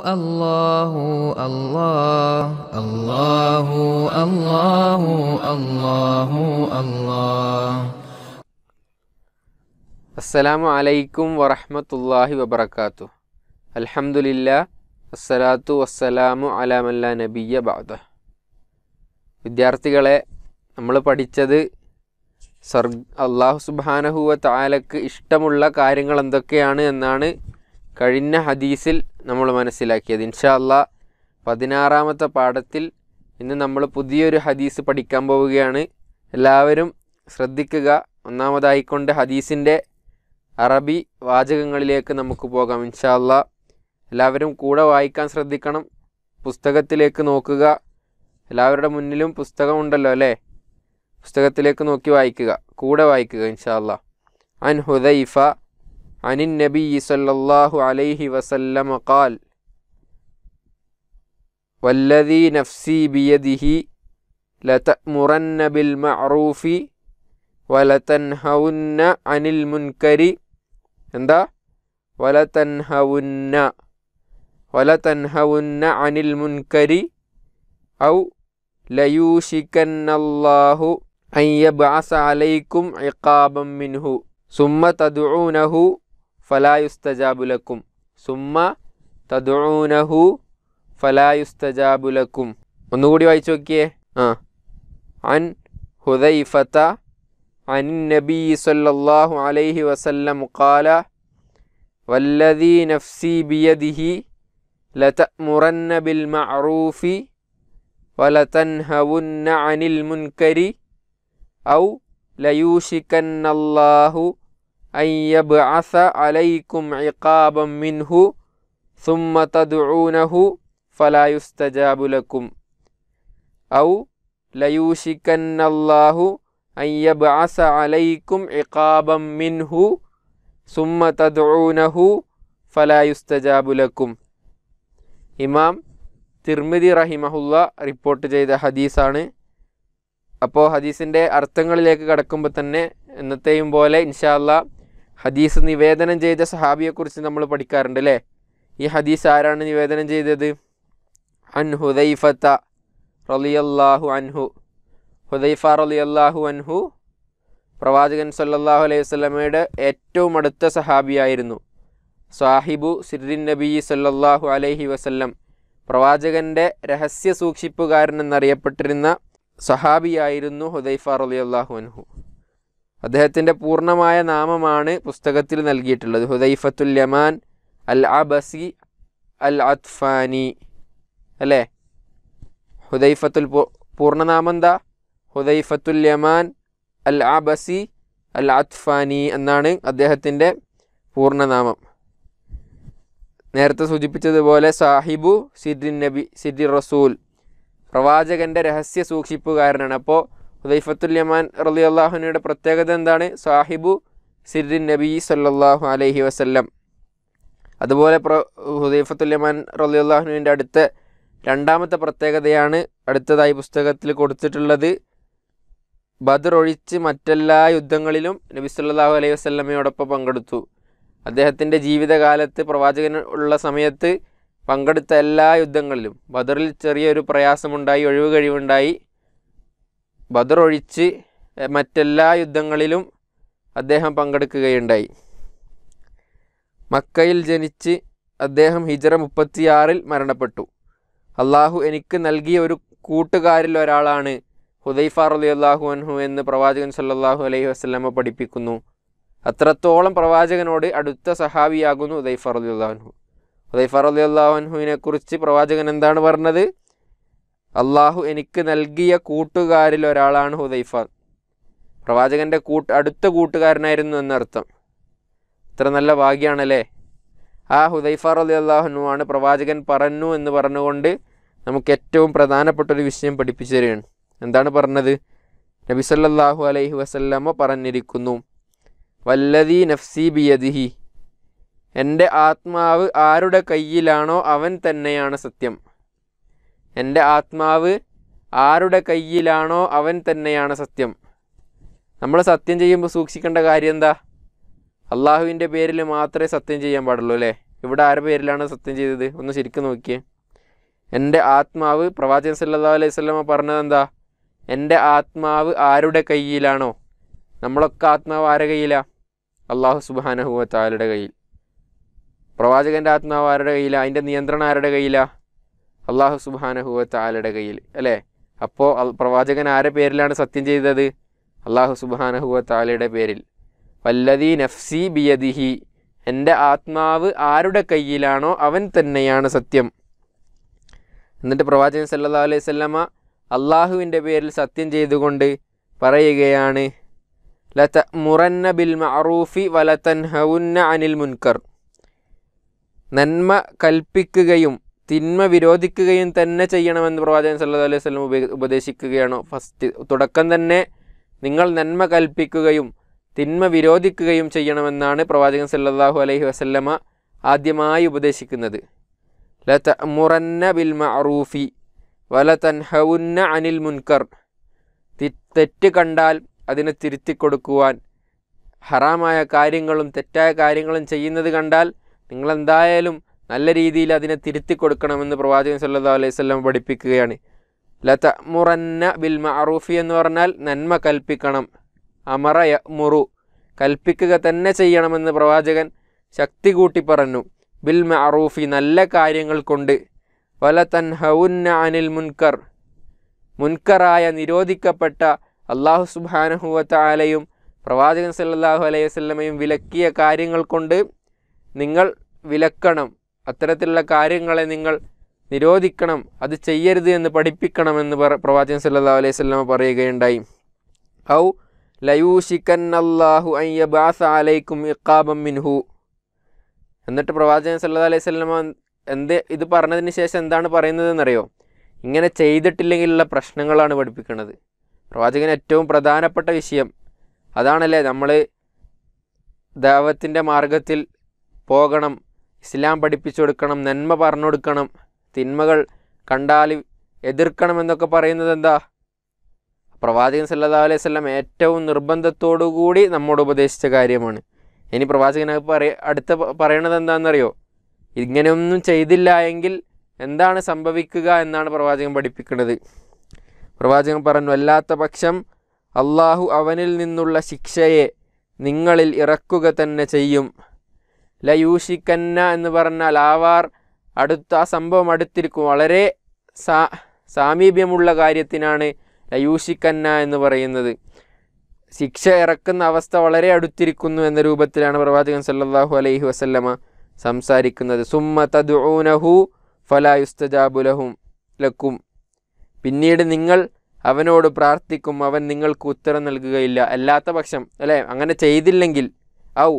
الله الله الله الله الله അസ്സലാമു അലൈക്കും വറഹമത്തല്ലാഹി വബർക്കാത്തു അൽഹമുല്ല അസ്സലാത്തു വസ്സലാമു അലാമല്ല നബിയ ബാദ വിദ്യാർത്ഥികളെ നമ്മൾ പഠിച്ചത് സർ അള്ളാഹു സുബാനഹുവ താലക്ക് ഇഷ്ടമുള്ള കാര്യങ്ങൾ എന്തൊക്കെയാണ് എന്നാണ് കഴിഞ്ഞ ഹദീസിൽ നമ്മൾ മനസ്സിലാക്കിയത് ഇൻഷാ അല്ല പതിനാറാമത്തെ പാഠത്തിൽ ഇന്ന് നമ്മൾ പുതിയൊരു ഹദീസ് പഠിക്കാൻ പോവുകയാണ് എല്ലാവരും ശ്രദ്ധിക്കുക ഒന്നാമതായിക്കൊണ്ട് ഹദീസിൻ്റെ അറബി വാചകങ്ങളിലേക്ക് നമുക്ക് പോകാം ഇൻഷാ അല്ല എല്ലാവരും കൂടെ വായിക്കാൻ ശ്രദ്ധിക്കണം പുസ്തകത്തിലേക്ക് നോക്കുക എല്ലാവരുടെ മുന്നിലും പുസ്തകമുണ്ടല്ലോ അല്ലേ പുസ്തകത്തിലേക്ക് നോക്കി വായിക്കുക കൂടെ വായിക്കുക ഇൻഷാ അല്ല അൻ ഹുദൈഫ عن النبي صلى الله عليه وسلم قال والذي نفسي بيده لتأمرن بالمعروف ولتنهون عن المنكر عندها ولتنهون ولتنهون عن المنكر أو ليوشكن الله أن يبعث عليكم عقابا منه ثم تدعونه ഫലായുസ്തജാബുലക്കും സുമ്മ തദൂനഹു ഫലായുസ്തജാബുലക്കും ഒന്നുകൂടി വായിച്ചു നോക്കിയേ ആ അൻ ഹുദൈഫത്ത عن النبي صلى الله عليه وسلم قال والذي نفسي بيده لتأمرن بالمعروف ولتنهون عن المنكر أو ليوشكن الله അയ്യബ് അസ അലൈക്കും ഇഖാബം മിൻഹു സുമ്മ തദ്ഊനഹു ലക്കും ഔ ലയൂഷിക്കന്നല്ലാഹു അയ്യബ് അസ അലൈക്കും ഇഖാബം മിൻഹു സുമ്മ തദ്ഊനഹു ലക്കും ഇമാം തിർമിദി റഹിമഹുല്ല റിപ്പോർട്ട് ചെയ്ത ഹദീസാണ് അപ്പോൾ ഹദീസിൻ്റെ അർത്ഥങ്ങളിലേക്ക് കടക്കുമ്പോൾ തന്നെ എന്നത്തെയും പോലെ ഇൻഷാല്ല ഹദീസ് നിവേദനം ചെയ്ത സഹാബിയെക്കുറിച്ച് നമ്മൾ പഠിക്കാറുണ്ട് അല്ലേ ഈ ഹദീസ് ആരാണ് നിവേദനം ചെയ്തത് അൻ ഹുദൈഫത്ത റലിയല്ലാഹു അൻഹു ഹുദൈഫ റലിയല്ലാഹു അൻഹു പ്രവാചകൻ സല്ലാഹു അലൈഹി വസ്ലമയുടെ ഏറ്റവും അടുത്ത സഹാബിയായിരുന്നു സാഹിബു സിറിൻ നബി സല്ലാഹു അലൈഹി വസല്ലം പ്രവാചകൻ്റെ രഹസ്യ സൂക്ഷിപ്പുകാരൻ എന്നറിയപ്പെട്ടിരുന്ന സഹാബിയായിരുന്നു ഹുദൈഫ റലിയല്ലാഹു അൻഹു അദ്ദേഹത്തിൻ്റെ പൂർണ്ണമായ നാമമാണ് പുസ്തകത്തിൽ നൽകിയിട്ടുള്ളത് ഹുദൈഫത്തുൽ യമാൻ അൽ അബസി അൽ അത്ഫാനി അല്ലേ ഹുദൈഫത്തുൽ പൂർണ്ണനാമം എന്താ ഹുദൈഫത്തുൽ യമാൻ അൽ അബസി അൽ അത്ഫാനി എന്നാണ് അദ്ദേഹത്തിൻ്റെ പൂർണ്ണനാമം നേരത്തെ സൂചിപ്പിച്ചതുപോലെ സാഹിബു സിദ്ദിൻ നബി സിദ്രി റസൂൽ പ്രവാചകൻ്റെ രഹസ്യ സൂക്ഷിപ്പുകാരനാണ് അപ്പോൾ ഹുദൈഫത്തുൽ യമാൻ റലി അള്ളാഹുനയുടെ പ്രത്യേകത എന്താണ് സാഹിബു സിറിൻ നബി സല്ലാഹു അലൈഹി വസല്ലം അതുപോലെ പ്ര ഹുദൈഫത്തുൽ യമാൻ റലി അള്ളാഹുനുവിൻ്റെ അടുത്ത രണ്ടാമത്തെ പ്രത്യേകതയാണ് അടുത്തതായി പുസ്തകത്തിൽ കൊടുത്തിട്ടുള്ളത് ബദർ ഒഴിച്ച് മറ്റെല്ലാ യുദ്ധങ്ങളിലും നബി സല്ലാഹു അലൈഹി വസ്ലമയോടൊപ്പം പങ്കെടുത്തു അദ്ദേഹത്തിൻ്റെ ജീവിതകാലത്ത് പ്രവാചകൻ ഉള്ള സമയത്ത് പങ്കെടുത്ത എല്ലാ യുദ്ധങ്ങളിലും ബദറിൽ ചെറിയൊരു പ്രയാസമുണ്ടായി ഒഴിവ് കഴിവുണ്ടായി ബദർ ഒഴിച്ച് മറ്റെല്ലാ യുദ്ധങ്ങളിലും അദ്ദേഹം പങ്കെടുക്കുകയുണ്ടായി മക്കയിൽ ജനിച്ച് അദ്ദേഹം ഹിജറ മുപ്പത്തിയാറിൽ മരണപ്പെട്ടു അള്ളാഹു എനിക്ക് നൽകിയ ഒരു കൂട്ടുകാരിൽ ഒരാളാണ് ഹുദൈഫ റലി അള്ളാഹു അൻഹു എന്ന് പ്രവാചകൻ സല്ലാഹു അലൈഹി വസ്ലമ പഠിപ്പിക്കുന്നു അത്രത്തോളം പ്രവാചകനോട് അടുത്ത സഹാബിയാകുന്നു ഹുദൈഫ റലി അള്ളാഹു അൻഹു ഹുദൈഫ റലി അള്ളാഹു അൻഹുവിനെ കുറിച്ച് പ്രവാചകൻ എന്താണ് പറഞ്ഞത് അള്ളാഹു എനിക്ക് നൽകിയ കൂട്ടുകാരിൽ ഒരാളാണ് ഹുദൈഫ പ്രവാചകൻ്റെ കൂട്ട് അടുത്ത കൂട്ടുകാരനായിരുന്നു എന്നർത്ഥം ഇത്ര നല്ല ഭാഗ്യമാണല്ലേ ആ ഹുദൈഫ റലി ആണ് പ്രവാചകൻ പറഞ്ഞു എന്ന് പറഞ്ഞുകൊണ്ട് നമുക്ക് ഏറ്റവും പ്രധാനപ്പെട്ട ഒരു വിഷയം പഠിപ്പിച്ചു തരികയാണ് എന്താണ് പറഞ്ഞത് നബി സല്ലാഹു അലൈഹി വസല്ലമ്മ പറഞ്ഞിരിക്കുന്നു വല്ലതി നഫ്സി ബിയദിഹി എൻ്റെ ആത്മാവ് ആരുടെ കയ്യിലാണോ അവൻ തന്നെയാണ് സത്യം എൻ്റെ ആത്മാവ് ആരുടെ കയ്യിലാണോ അവൻ തന്നെയാണ് സത്യം നമ്മൾ സത്യം ചെയ്യുമ്പോൾ സൂക്ഷിക്കേണ്ട കാര്യം എന്താ അള്ളാഹുവിൻ്റെ പേരിൽ മാത്രമേ സത്യം ചെയ്യാൻ പാടുള്ളൂ അല്ലേ ഇവിടെ ആരുടെ പേരിലാണ് സത്യം ചെയ്തത് ഒന്ന് ശരിക്കും നോക്കിയേ എൻ്റെ ആത്മാവ് പ്രവാചകൻ സല്ലാ അലൈഹി സ്വലമ പറഞ്ഞത് എന്താ എൻ്റെ ആത്മാവ് ആരുടെ കയ്യിലാണോ നമ്മളൊക്കെ ആത്മാവ് ആരുടെ കയ്യിലാണ് അള്ളാഹു സുബാനഹുവ താലയുടെ കയ്യിൽ പ്രവാചകൻ്റെ ആത്മാവ് ആരുടെ കയ്യിലാണ് അതിൻ്റെ നിയന്ത്രണം ആരുടെ കയ്യിലാണ് അള്ളാഹു സുബാനഹുവത്താലയുടെ കയ്യിൽ അല്ലേ അപ്പോൾ പ്രവാചകൻ ആരുടെ പേരിലാണ് സത്യം ചെയ്തത് അള്ളാഹു സുബാനഹുവത്താലയുടെ പേരിൽ വല്ലതി നഫ്സി ബിയദിഹി എൻ്റെ ആത്മാവ് ആരുടെ കയ്യിലാണോ അവൻ തന്നെയാണ് സത്യം എന്നിട്ട് പ്രവാചകൻ സല്ലാ അലൈഹി സ്വല്ലമ്മ അള്ളാഹുവിൻ്റെ പേരിൽ സത്യം ചെയ്തുകൊണ്ട് പറയുകയാണ് ലത മുറന്ന ബിൽ മറൂഫി വലതൻ ഹൗന്ന അനിൽ മുൻകർ നന്മ കൽപ്പിക്കുകയും തിന്മ വിരോധിക്കുകയും തന്നെ ചെയ്യണമെന്ന് പ്രവാചകൻ സല്ലു അലൈഹി സ്വലം ഉപദേശിക്കുകയാണ് ഫസ്റ്റ് തുടക്കം തന്നെ നിങ്ങൾ നന്മ കൽപ്പിക്കുകയും തിന്മ വിരോധിക്കുകയും ചെയ്യണമെന്നാണ് പ്രവാചകൻ സല്ലാഹു അലൈഹി വസല്ലമ ആദ്യമായി ഉപദേശിക്കുന്നത് മുറന്ന ബിൽ മറൂഫി വല തൻഹവുന്ന അനിൽ മുൻകർ തെറ്റ് കണ്ടാൽ അതിനെ തിരുത്തി കൊടുക്കുവാൻ ഹറാമായ കാര്യങ്ങളും തെറ്റായ കാര്യങ്ങളും ചെയ്യുന്നത് കണ്ടാൽ നിങ്ങളെന്തായാലും നല്ല രീതിയിൽ അതിനെ തിരുത്തി കൊടുക്കണമെന്ന് പ്രവാചകൻ സല്ലാ അലൈഹി സ്വലം പഠിപ്പിക്കുകയാണ് ലത മുറന്ന ബിൽ മറൂഫി എന്ന് പറഞ്ഞാൽ നന്മ കൽപ്പിക്കണം അമറ മുറു കൽപ്പിക്കുക തന്നെ ചെയ്യണമെന്ന് പ്രവാചകൻ ശക്തി കൂട്ടി പറഞ്ഞു ബിൽ മറൂഫി നല്ല കാര്യങ്ങൾ കൊണ്ട് വല തൻ ഹൗന്ന അനിൽ മുൻകർ മുൻകറായ നിരോധിക്കപ്പെട്ട അള്ളാഹു സുബാനഹുവത്ത ആലയും പ്രവാചകൻ സല്ലാഹു അലൈഹി വല്ലമയും വിലക്കിയ കാര്യങ്ങൾ കൊണ്ട് നിങ്ങൾ വിലക്കണം അത്തരത്തിലുള്ള കാര്യങ്ങളെ നിങ്ങൾ നിരോധിക്കണം അത് ചെയ്യരുത് എന്ന് എന്ന് പറ പ്രവാചകൻ സല്ലാ അലൈഹി സ്വലമ പറയുകയുണ്ടായി ഔ ലയൂഷിക്കൻ അള്ളാഹു അയ്യബാസ അലൈക്കും ഇക്കാബം മിൻഹു എന്നിട്ട് പ്രവാചകൻ സല്ലാ അലൈഹി സ്വലമ എന്ത് ഇത് പറഞ്ഞതിന് ശേഷം എന്താണ് പറയുന്നതെന്നറിയോ ഇങ്ങനെ ചെയ്തിട്ടില്ലെങ്കിലുള്ള പ്രശ്നങ്ങളാണ് പഠിപ്പിക്കുന്നത് പ്രവാചകൻ ഏറ്റവും പ്രധാനപ്പെട്ട വിഷയം അതാണല്ലേ നമ്മൾ ദൈവത്തിൻ്റെ മാർഗത്തിൽ പോകണം ഇസ്ലാം പഠിപ്പിച്ചു കൊടുക്കണം നന്മ പറഞ്ഞു കൊടുക്കണം തിന്മകൾ കണ്ടാൽ എതിർക്കണം എന്നൊക്കെ പറയുന്നത് എന്താ പ്രവാചകൻ സല്ലാ അലൈഹി സ്വല്ലാം ഏറ്റവും നിർബന്ധത്തോടുകൂടി നമ്മോട് ഉപദേശിച്ച കാര്യമാണ് ഇനി പ്രവാചകൻ പറയ അടുത്ത പറയണത് എന്താണെന്നറിയോ ഇങ്ങനെയൊന്നും ചെയ്തില്ല എങ്കിൽ എന്താണ് സംഭവിക്കുക എന്നാണ് പ്രവാചകൻ പഠിപ്പിക്കുന്നത് പ്രവാചകൻ പറഞ്ഞു അല്ലാത്ത പക്ഷം അള്ളാഹു അവനിൽ നിന്നുള്ള ശിക്ഷയെ നിങ്ങളിൽ ഇറക്കുക തന്നെ ചെയ്യും ലയൂഷിക്കന്ന എന്ന് പറഞ്ഞാൽ ആവാർ അടുത്ത ആ സംഭവം അടുത്തിരിക്കും വളരെ സാ സാമീപ്യമുള്ള കാര്യത്തിനാണ് ലയൂഷിക്കന്ന എന്ന് പറയുന്നത് ശിക്ഷ ഇറക്കുന്ന അവസ്ഥ വളരെ അടുത്തിരിക്കുന്നു എന്ന രൂപത്തിലാണ് പ്രവാചകൻ സല്ലാഹു അലൈഹി വസല്ലമ സംസാരിക്കുന്നത് സുമ്മ തദ്ഊനഹു ഫലായുസ്തജാബുലഹും ലക്കും പിന്നീട് നിങ്ങൾ അവനോട് പ്രാർത്ഥിക്കും അവൻ നിങ്ങൾക്ക് ഉത്തരം നൽകുകയില്ല അല്ലാത്ത പക്ഷം അല്ലേ അങ്ങനെ ചെയ്തില്ലെങ്കിൽ ഔ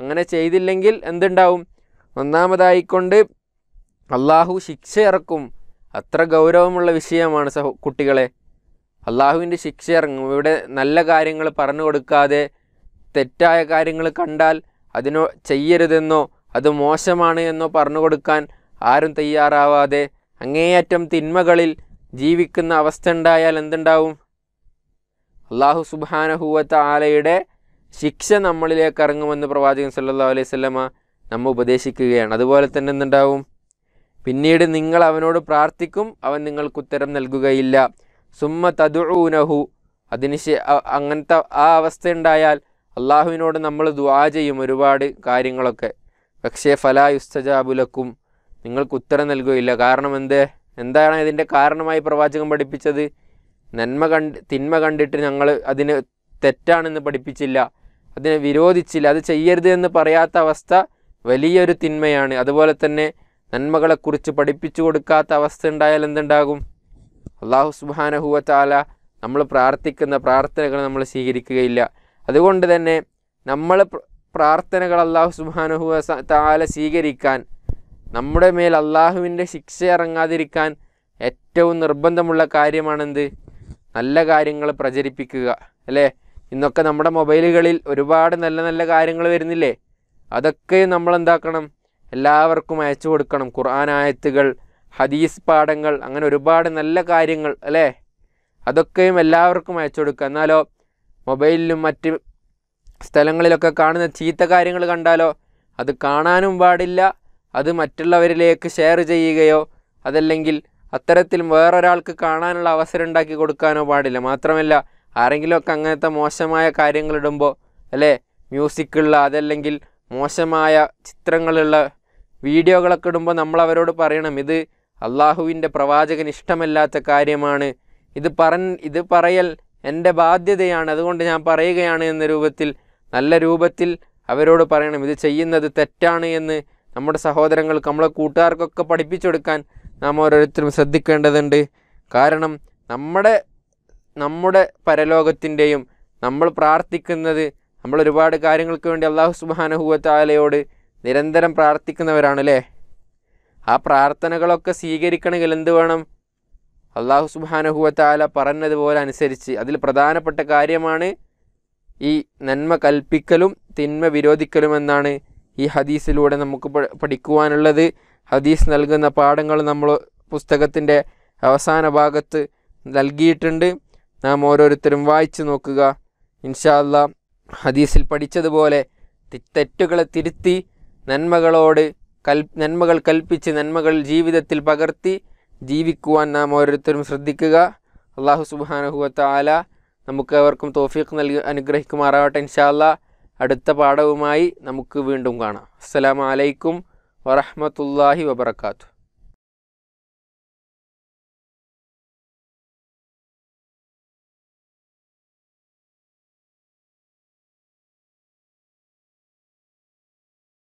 അങ്ങനെ ചെയ്തില്ലെങ്കിൽ എന്തുണ്ടാവും ഒന്നാമതായിക്കൊണ്ട് അള്ളാഹു ശിക്ഷ ഇറക്കും അത്ര ഗൗരവമുള്ള വിഷയമാണ് സഹോ കുട്ടികളെ അള്ളാഹുവിൻ്റെ ശിക്ഷ ഇറങ്ങും ഇവിടെ നല്ല കാര്യങ്ങൾ പറഞ്ഞു കൊടുക്കാതെ തെറ്റായ കാര്യങ്ങൾ കണ്ടാൽ അതിനോ ചെയ്യരുതെന്നോ അത് മോശമാണ് എന്നോ പറഞ്ഞു കൊടുക്കാൻ ആരും തയ്യാറാവാതെ അങ്ങേയറ്റം തിന്മകളിൽ ജീവിക്കുന്ന അവസ്ഥ ഉണ്ടായാൽ എന്തുണ്ടാവും അള്ളാഹു സുബാനഹുവത്ത ആലയുടെ ശിക്ഷ നമ്മളിലേക്ക് ഇറങ്ങുമെന്ന് പ്രവാചകൻ സല്ലാ അലൈഹി സ്വലമ നമ്മ ഉപദേശിക്കുകയാണ് അതുപോലെ തന്നെ എന്തുണ്ടാവും പിന്നീട് നിങ്ങൾ അവനോട് പ്രാർത്ഥിക്കും അവൻ നിങ്ങൾക്ക് ഉത്തരം നൽകുകയില്ല സുമ്മ തതുഊനഹു അതിന് അങ്ങനത്തെ ആ അവസ്ഥ ഉണ്ടായാൽ അള്ളാഹുവിനോട് നമ്മൾ ദ്വാ ചെയ്യും ഒരുപാട് കാര്യങ്ങളൊക്കെ പക്ഷേ ഫലാ യുസ്തജാബുലക്കും നിങ്ങൾക്ക് ഉത്തരം നൽകുകയില്ല കാരണം എന്ത് എന്താണ് ഇതിൻ്റെ കാരണമായി പ്രവാചകൻ പഠിപ്പിച്ചത് നന്മ കണ്ട് തിന്മ കണ്ടിട്ട് ഞങ്ങൾ അതിന് തെറ്റാണെന്ന് പഠിപ്പിച്ചില്ല അതിനെ വിരോധിച്ചില്ല അത് ചെയ്യരുത് എന്ന് പറയാത്ത അവസ്ഥ വലിയൊരു തിന്മയാണ് അതുപോലെ തന്നെ നന്മകളെക്കുറിച്ച് പഠിപ്പിച്ചു കൊടുക്കാത്ത അവസ്ഥ ഉണ്ടായാൽ എന്തുണ്ടാകും അള്ളാഹു സുബാനഹുവ ചാല നമ്മൾ പ്രാർത്ഥിക്കുന്ന പ്രാർത്ഥനകൾ നമ്മൾ സ്വീകരിക്കുകയില്ല അതുകൊണ്ട് തന്നെ നമ്മൾ പ്രാർത്ഥനകൾ അള്ളാഹു സുബാനഹുവ താല സ്വീകരിക്കാൻ നമ്മുടെ മേൽ അള്ളാഹുവിൻ്റെ ശിക്ഷ ഇറങ്ങാതിരിക്കാൻ ഏറ്റവും നിർബന്ധമുള്ള കാര്യമാണെന്ത് നല്ല കാര്യങ്ങൾ പ്രചരിപ്പിക്കുക അല്ലേ ഇന്നൊക്കെ നമ്മുടെ മൊബൈലുകളിൽ ഒരുപാട് നല്ല നല്ല കാര്യങ്ങൾ വരുന്നില്ലേ അതൊക്കെ നമ്മൾ എന്താക്കണം എല്ലാവർക്കും അയച്ചു കൊടുക്കണം ഖുർആൻ ആയത്തുകൾ ഹദീസ് പാഠങ്ങൾ അങ്ങനെ ഒരുപാട് നല്ല കാര്യങ്ങൾ അല്ലേ അതൊക്കെയും എല്ലാവർക്കും അയച്ചു കൊടുക്കുക എന്നാലോ മൊബൈലിലും മറ്റ് സ്ഥലങ്ങളിലൊക്കെ കാണുന്ന ചീത്ത കാര്യങ്ങൾ കണ്ടാലോ അത് കാണാനും പാടില്ല അത് മറ്റുള്ളവരിലേക്ക് ഷെയർ ചെയ്യുകയോ അതല്ലെങ്കിൽ അത്തരത്തിൽ വേറൊരാൾക്ക് കാണാനുള്ള അവസരം ഉണ്ടാക്കി കൊടുക്കാനോ പാടില്ല മാത്രമല്ല ആരെങ്കിലുമൊക്കെ അങ്ങനത്തെ മോശമായ കാര്യങ്ങളിടുമ്പോൾ അല്ലേ മ്യൂസിക്കുള്ള അതല്ലെങ്കിൽ മോശമായ ചിത്രങ്ങളുള്ള വീഡിയോകളൊക്കെ ഇടുമ്പോൾ നമ്മൾ അവരോട് പറയണം ഇത് അള്ളാഹുവിൻ്റെ പ്രവാചകൻ ഇഷ്ടമല്ലാത്ത കാര്യമാണ് ഇത് പറ ഇത് പറയൽ എൻ്റെ ബാധ്യതയാണ് അതുകൊണ്ട് ഞാൻ പറയുകയാണ് എന്ന രൂപത്തിൽ നല്ല രൂപത്തിൽ അവരോട് പറയണം ഇത് ചെയ്യുന്നത് തെറ്റാണ് എന്ന് നമ്മുടെ സഹോദരങ്ങൾക്ക് നമ്മളെ കൂട്ടുകാർക്കൊക്കെ പഠിപ്പിച്ചു കൊടുക്കാൻ നാം ഓരോരുത്തരും ശ്രദ്ധിക്കേണ്ടതുണ്ട് കാരണം നമ്മുടെ നമ്മുടെ പരലോകത്തിൻ്റെയും നമ്മൾ പ്രാർത്ഥിക്കുന്നത് നമ്മൾ ഒരുപാട് കാര്യങ്ങൾക്ക് വേണ്ടി അള്ളാഹു സുബാനഹുവത്താലയോട് നിരന്തരം പ്രാർത്ഥിക്കുന്നവരാണ് അല്ലേ ആ പ്രാർത്ഥനകളൊക്കെ സ്വീകരിക്കണമെങ്കിൽ എന്ത് വേണം അള്ളാഹു സുബാനഹുവത്താല പറഞ്ഞതുപോലെ അനുസരിച്ച് അതിൽ പ്രധാനപ്പെട്ട കാര്യമാണ് ഈ നന്മ കൽപ്പിക്കലും തിന്മ വിരോധിക്കലും എന്നാണ് ഈ ഹദീസിലൂടെ നമുക്ക് പഠിക്കുവാനുള്ളത് ഹദീസ് നൽകുന്ന പാഠങ്ങൾ നമ്മൾ പുസ്തകത്തിൻ്റെ അവസാന ഭാഗത്ത് നൽകിയിട്ടുണ്ട് നാം ഓരോരുത്തരും വായിച്ചു നോക്കുക ഇൻഷാല്ല ഹദീസിൽ പഠിച്ചതുപോലെ തെറ്റുകളെ തിരുത്തി നന്മകളോട് കൽ നന്മകൾ കൽപ്പിച്ച് നന്മകൾ ജീവിതത്തിൽ പകർത്തി ജീവിക്കുവാൻ നാം ഓരോരുത്തരും ശ്രദ്ധിക്കുക അള്ളാഹു സുബാനഹുവത്ത ആല നമുക്ക് അവർക്കും തോഫീഖ് നൽകി അനുഗ്രഹിക്കുമാറാവട്ടെ ഇൻഷാല്ല അടുത്ത പാഠവുമായി നമുക്ക് വീണ്ടും കാണാം അസ്സലാമലൈക്കും വറഹമത്തല്ലാഹി വബർക്കാത്തു